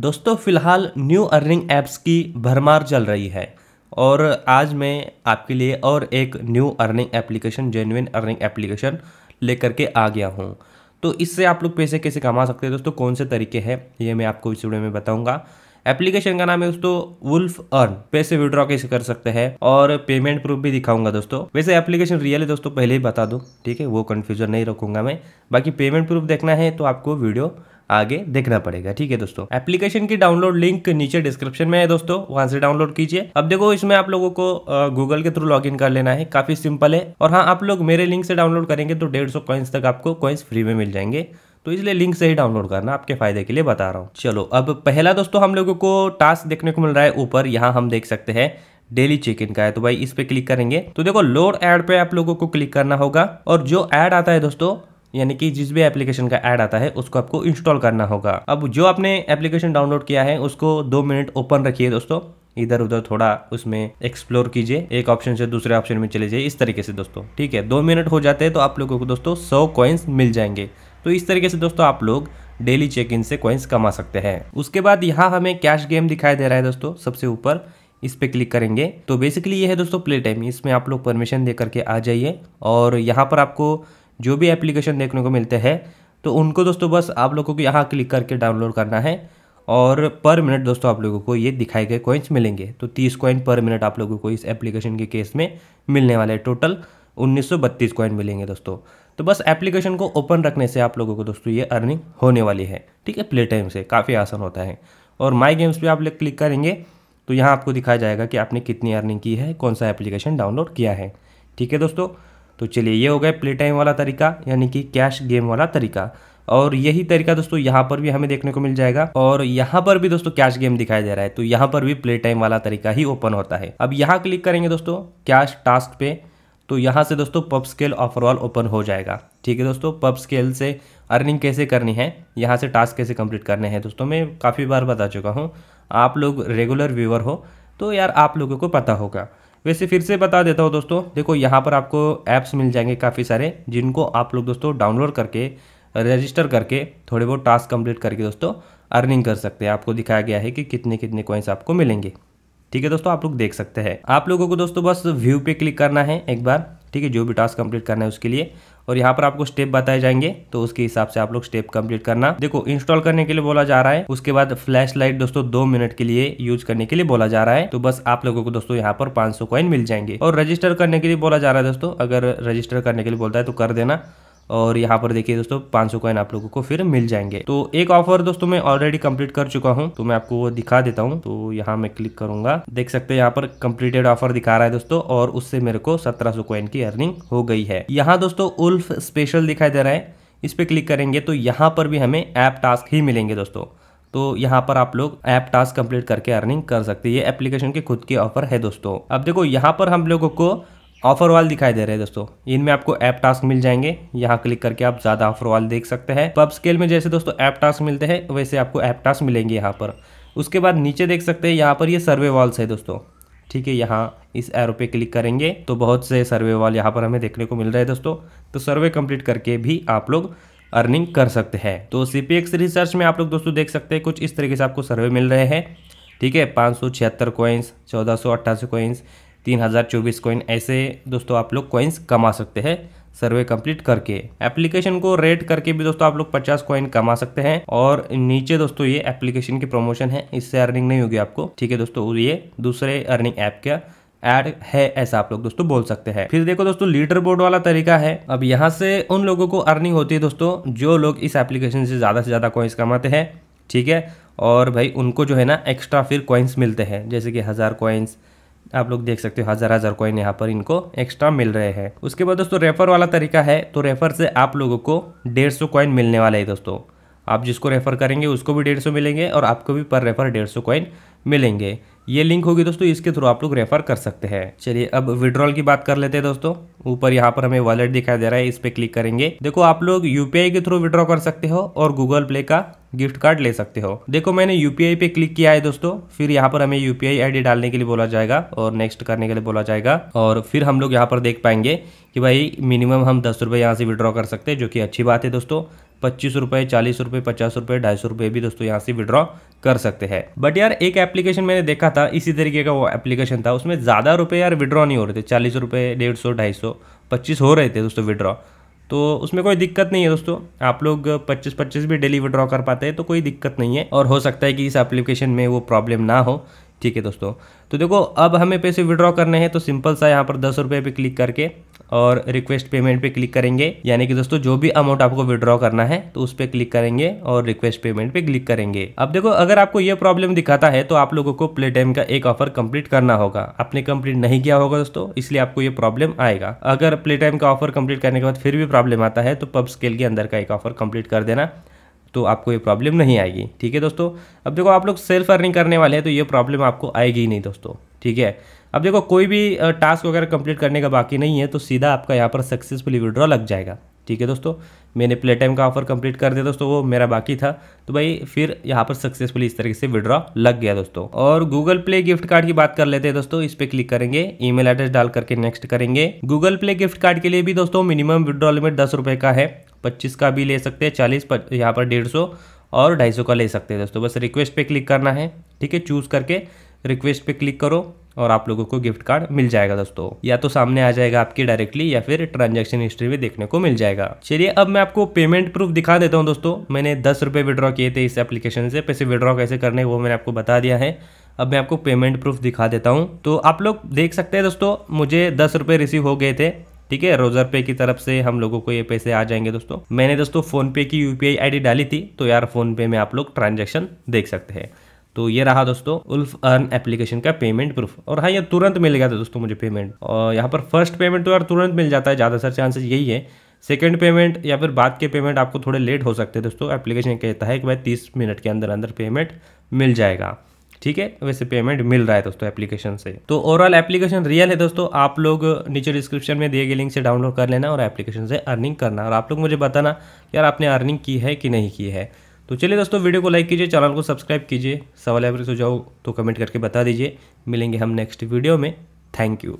दोस्तों फिलहाल new earning apps की भरमार चल रही है और आज मैं आपके लिए और एक new earning application genuine earning application लेकर के आ गया हूँ तो इससे आप लोग पैसे कैसे कमा सकते हैं दोस्तों कौन से तरीके हैं ये मैं आपको इस वीडियो में बताऊंगा एप्लीकेशन का नाम है दोस्तों वुल्फ अर्न पैसे विड्रॉ कैसे कर सकते हैं और पेमेंट प्रूफ भी दिखाऊंगा दोस्तों वैसे एप्लीकेशन रियल है दोस्तों पहले ही बता दूँ ठीक है वो कन्फ्यूजन नहीं रखूंगा मैं बाकी पेमेंट प्रूफ देखना है तो आपको वीडियो आगे देखना पड़ेगा ठीक है दोस्तों एप्लीकेशन की डाउनलोड लिंक नीचे डिस्क्रिप्शन में है दोस्तों वहां से डाउनलोड कीजिए अब देखो इसमें आप लोगों को गूगल के थ्रू लॉग कर लेना है काफी सिंपल है और हाँ आप लोग मेरे लिंक से डाउनलोड करेंगे तो डेढ़ सौ तक आपको कॉइन्स फ्री में मिल जाएंगे तो इसलिए लिंक से ही डाउनलोड करना आपके फायदे के लिए बता रहा हूँ चलो अब पहला दोस्तों हम लोगों को टास्क देखने को मिल रहा है ऊपर यहाँ हम देख सकते हैं डेली चेक इन का है तो भाई इस पे क्लिक करेंगे तो देखो लोड एड पे आप लोगों को क्लिक करना होगा और जो एड आता है दोस्तों यानी कि जिस भी एप्लीकेशन का ऐड आता है उसको आपको इंस्टॉल करना होगा अब जो आपने एप्लीकेशन डाउनलोड किया है उसको दो मिनट ओपन रखिए दोस्तों इधर उधर थोड़ा उसमें एक्सप्लोर कीजिए एक ऑप्शन से दूसरे ऑप्शन में चले जाइए इस तरीके से दोस्तों ठीक है दो मिनट हो जाते हैं तो आप लोगों को दोस्तों सौ कॉइन्स मिल जाएंगे तो इस तरीके से दोस्तों आप लोग डेली चेक इन से कॉइन्स कमा सकते हैं उसके बाद यहाँ हमें कैश गेम दिखाई दे रहा है दोस्तों सबसे ऊपर इस पर क्लिक करेंगे तो बेसिकली ये है दोस्तों प्ले टाइम इसमें आप लोग परमिशन दे करके आ जाइए और यहाँ पर आपको जो भी एप्लीकेशन देखने को मिलते हैं तो उनको दोस्तों बस आप लोगों को यहाँ क्लिक करके डाउनलोड करना है और पर मिनट दोस्तों आप लोगों को ये दिखाए गए कॉइन्स मिलेंगे तो 30 कॉइन पर मिनट आप लोगों को इस एप्लीकेशन के केस में मिलने वाले टोटल 1932 कॉइन मिलेंगे दोस्तों तो बस एप्लीकेशन को ओपन रखने से आप लोगों को दोस्तों ये अर्निंग होने वाली है ठीक है प्ले टाइम से काफ़ी आसान होता है और माई गेम्स पर आप लोग क्लिक करेंगे तो यहाँ आपको दिखाया जाएगा कि आपने कितनी अर्निंग की है कौन सा एप्लीकेशन डाउनलोड किया है ठीक है दोस्तों तो चलिए ये हो गया प्ले टाइम वाला तरीका यानी कि कैश गेम वाला तरीका और यही तरीका दोस्तों यहाँ पर भी हमें देखने को मिल जाएगा और यहाँ पर भी दोस्तों कैश गेम दिखाया जा रहा है तो यहाँ पर भी प्ले टाइम वाला तरीका ही ओपन होता है अब यहाँ क्लिक करेंगे दोस्तों कैश टास्क पे तो यहाँ से दोस्तों पब स्केल ऑफरऑल ओपन हो जाएगा ठीक है दोस्तों पब स्केल से अर्निंग कैसे करनी है यहाँ से टास्क कैसे कंप्लीट करने हैं दोस्तों मैं काफ़ी बार बता चुका हूँ आप लोग रेगुलर व्यूवर हो तो यार आप लोगों को पता होगा वैसे फिर से बता देता हूँ दोस्तों देखो यहाँ पर आपको ऐप्स मिल जाएंगे काफ़ी सारे जिनको आप लोग दोस्तों डाउनलोड करके रजिस्टर करके थोड़े बहुत टास्क कंप्लीट करके दोस्तों अर्निंग कर सकते हैं आपको दिखाया गया है कि कितने कितने कॉइन्स आपको मिलेंगे ठीक है दोस्तों आप लोग देख सकते हैं आप लोगों को दोस्तों बस व्यू पे क्लिक करना है एक बार ठीक है जो भी टास्क कंप्लीट करना है उसके लिए और यहाँ पर आपको स्टेप बताए जाएंगे तो उसके हिसाब से आप लोग स्टेप कंप्लीट करना देखो इंस्टॉल करने के लिए बोला जा रहा है उसके बाद फ्लैश लाइट दोस्तों दो मिनट के लिए यूज करने के लिए बोला जा रहा है तो बस आप लोगों को दोस्तों यहाँ पर पांच सौ मिल जाएंगे और रजिस्टर करने के लिए बोला जा रहा है दोस्तों अगर रजिस्टर करने के लिए बोलता है तो कर देना और यहाँ पर देखिए दोस्तों सौ कॉइन आप लोगों को फिर मिल जाएंगे तो एक ऑफर दोस्तों मैं ऑलरेडी कंप्लीट कर चुका हूँ तो मैं आपको वो दिखा देता हूँ तो यहाँ मैं क्लिक करूंगा देख सकते हैं यहाँ पर कंप्लीटेड ऑफर दिखा रहा है दोस्तों और उससे मेरे को सत्रह सौ की अर्निंग हो गई है यहाँ दोस्तों उल्फ स्पेशल दिखाई दे रहा है इस पर क्लिक करेंगे तो यहाँ पर भी हमें ऐप टास्क ही मिलेंगे दोस्तों तो यहाँ पर आप लोग ऐप टास्क कंप्लीट करके अर्निंग कर सकते हैं ये एप्लीकेशन के खुद के ऑफर है दोस्तों अब देखो यहाँ पर हम लोगों को ऑफर वाल दिखाई दे रहे हैं दोस्तों इनमें आपको ऐप टास्क मिल जाएंगे यहाँ क्लिक करके आप ज्यादा ऑफर वाल देख सकते हैं पब स्केल में जैसे दोस्तों ऐप टास्क मिलते हैं वैसे आपको ऐप टास्क मिलेंगे यहाँ पर उसके बाद नीचे देख सकते हैं यहाँ पर ये सर्वे वॉल्स है दोस्तों ठीक है यहाँ इस एरो पे क्लिक करेंगे तो बहुत से सर्वे वॉल यहाँ पर हमें देखने को मिल रहा है दोस्तों तो सर्वे कंप्लीट करके भी आप लोग अर्निंग कर सकते हैं तो सी पी एक्स रिसर्च में आप लोग दोस्तों देख सकते हैं कुछ इस तरीके से आपको सर्वे मिल रहे हैं ठीक है पाँच सौ छिहत्तर कोइंस चौदह सौ अट्ठासी कोइंस तीन हज़ार चौबीस कॉइन ऐसे दोस्तों आप लोग कॉइन्स कमा सकते हैं सर्वे कंप्लीट करके एप्लीकेशन को रेट करके भी दोस्तों आप लोग 50 कॉइन कमा सकते हैं और नीचे दोस्तों ये एप्लीकेशन की प्रमोशन है इससे अर्निंग नहीं होगी आपको ठीक है दोस्तों ये दूसरे अर्निंग ऐप का एड है ऐसा आप लोग दोस्तों बोल सकते हैं फिर देखो दोस्तों लीडर बोर्ड वाला तरीका है अब यहाँ से उन लोगों को अर्निंग होती है दोस्तों जो लोग इस एप्लीकेशन से ज़्यादा से ज़्यादा कॉइन्स कमाते हैं ठीक है और भाई उनको जो है ना एक्स्ट्रा फिर कॉइन्स मिलते हैं जैसे कि हज़ार कॉइन्स आप लोग देख सकते हो हजार हजार कॉइन यहाँ पर इनको एक्स्ट्रा मिल रहे हैं उसके बाद दोस्तों रेफर वाला तरीका है तो रेफर से आप लोगों को डेढ़ सौ कॉइन मिलने वाला है दोस्तों आप जिसको रेफर करेंगे उसको भी डेढ़ सौ मिलेंगे और आपको भी पर रेफर डेढ़ सौ कॉइन मिलेंगे ये लिंक होगी दोस्तों इसके थ्रू आप लोग रेफर कर सकते हैं चलिए अब विड्रॉल की बात कर लेते हैं दोस्तों ऊपर यहाँ पर हमें वॉलेट दिखाई दे रहा है इस पर क्लिक करेंगे देखो आप लोग यूपीआई के थ्रू विड्रॉ कर सकते हो और गूगल प्ले का गिफ्ट कार्ड ले सकते हो देखो मैंने यूपीआई पे क्लिक किया है दोस्तों फिर यहाँ पर हमें यूपीआई आईडी डालने के लिए बोला जाएगा और नेक्स्ट करने के लिए बोला जाएगा और फिर हम लोग यहाँ पर देख पाएंगे कि भाई मिनिमम हम दस रुपये यहाँ से विड्रॉ कर सकते हैं जो कि अच्छी बात है दोस्तों पच्चीस रुपये चालीस रुपये पचास रुपये ढाई सौ रुपये भी दोस्तों यहाँ से विड्रॉ कर सकते हैं बट यार एक एप्लीकेशन मैंने देखा था इसी तरीके का वो एप्लीकेशन था उसमें ज़्यादा रुपये यार विड्रॉ नहीं हो रहे थे चालीस रुपये डेढ़ सौ ढाई सौ पच्चीस हो रहे थे दोस्तों विड्रॉ तो उसमें कोई दिक्कत नहीं है दोस्तों आप लोग 25-25 भी डेली विड्रॉ कर पाते हैं तो कोई दिक्कत नहीं है और हो सकता है कि इस एप्लीकेशन में वो प्रॉब्लम ना हो ठीक है दोस्तों तो देखो अब हमें पैसे विड्रॉ करने हैं तो सिंपल सा यहाँ पर दस रुपये पे क्लिक करके और रिक्वेस्ट पेमेंट पे क्लिक करेंगे यानी कि दोस्तों जो भी अमाउंट आपको विड्रॉ करना है तो उस पर क्लिक करेंगे और रिक्वेस्ट पेमेंट पे क्लिक करेंगे अब देखो अगर आपको ये प्रॉब्लम दिखाता है तो आप लोगों को प्ले टाइम का एक ऑफर कंप्लीट करना होगा आपने कंप्लीट नहीं किया होगा दोस्तों इसलिए आपको ये प्रॉब्लम आएगा अगर प्ले टाइम का ऑफर कंप्लीट करने के बाद फिर भी प्रॉब्लम आता है तो पब स्केल के अंदर का एक ऑफर कंप्लीट कर देना तो आपको ये प्रॉब्लम नहीं आएगी ठीक है दोस्तों अब देखो आप लोग सेल्फ अर्निंग करने वाले हैं तो ये प्रॉब्लम आपको आएगी ही नहीं दोस्तों ठीक है अब देखो कोई भी टास्क वगैरह कंप्लीट करने का बाकी नहीं है तो सीधा आपका यहाँ पर सक्सेसफुली विड्रॉ लग जाएगा ठीक है दोस्तों मैंने प्ले टाइम का ऑफर कंप्लीट कर दिया दोस्तों वो मेरा बाकी था तो भाई फिर यहाँ पर सक्सेसफुली इस तरीके से विड्रॉ लग गया दोस्तों और गूगल प्ले गिफ्ट कार्ड की बात कर लेते हैं दोस्तों इस पे क्लिक करेंगे ईमेल एड्रेस डाल करके नेक्स्ट करेंगे गूगल प्ले गिफ्ट कार्ड के लिए भी दोस्तों मिनिमम विड्रॉ लिमिट दस रुपए का है पच्चीस का भी ले सकते हैं चालीस यहाँ पर डेढ़ सौ और ढाई सौ का ले सकते हैं दोस्तों बस रिक्वेस्ट पे क्लिक करना है ठीक है चूज़ करके रिक्वेस्ट पे क्लिक करो और आप लोगों को गिफ्ट कार्ड मिल जाएगा दोस्तों या तो सामने आ जाएगा आपकी डायरेक्टली या फिर ट्रांजेक्शन हिस्ट्री में देखने को मिल जाएगा चलिए अब मैं आपको पेमेंट प्रूफ दिखा देता हूँ दोस्तों मैंने दस रुपये विड्रॉ किए थे इस एप्लीकेशन से पैसे विड्रॉ कैसे करने वो मैंने आपको बता दिया है अब मैं आपको पेमेंट प्रूफ दिखा देता हूँ तो आप लोग देख सकते हैं दोस्तों मुझे दस रुपये रिसीव हो गए थे ठीक है रोजर पे की तरफ से हम लोगों को ये पैसे आ जाएंगे दोस्तों मैंने दोस्तों फोन पे की यूपीआई आईडी डाली थी तो यार फोन पे में आप लोग ट्रांजेक्शन देख सकते हैं तो ये रहा दोस्तों उल्फ अर्न एप्लीकेशन का पेमेंट प्रूफ और हाँ ये तुरंत मिल गया था दोस्तों मुझे पेमेंट और यहाँ पर फर्स्ट पेमेंट तो यार तुरंत मिल जाता है ज़्यादातर चांसेस यही है सेकेंड पेमेंट या फिर बाद के पेमेंट आपको थोड़े लेट हो सकते हैं दोस्तों एप्लीकेशन कहता है कि भाई तीस मिनट के अंदर अंदर पेमेंट मिल जाएगा ठीक है वैसे पेमेंट मिल रहा है दोस्तों एप्लीकेशन से तो ओवरऑल एप्लीकेशन रियल है दोस्तों आप लोग नीचे डिस्क्रिप्शन में दिए गए लिंक से डाउनलोड कर लेना और एप्लीकेशन से अर्निंग करना और आप लोग मुझे बताना यार आपने अर्निंग की है कि नहीं की है तो चलिए दोस्तों वीडियो को लाइक कीजिए चैनल को सब्सक्राइब कीजिए सवाल या फिर सुझाव तो कमेंट करके बता दीजिए मिलेंगे हम नेक्स्ट वीडियो में थैंक यू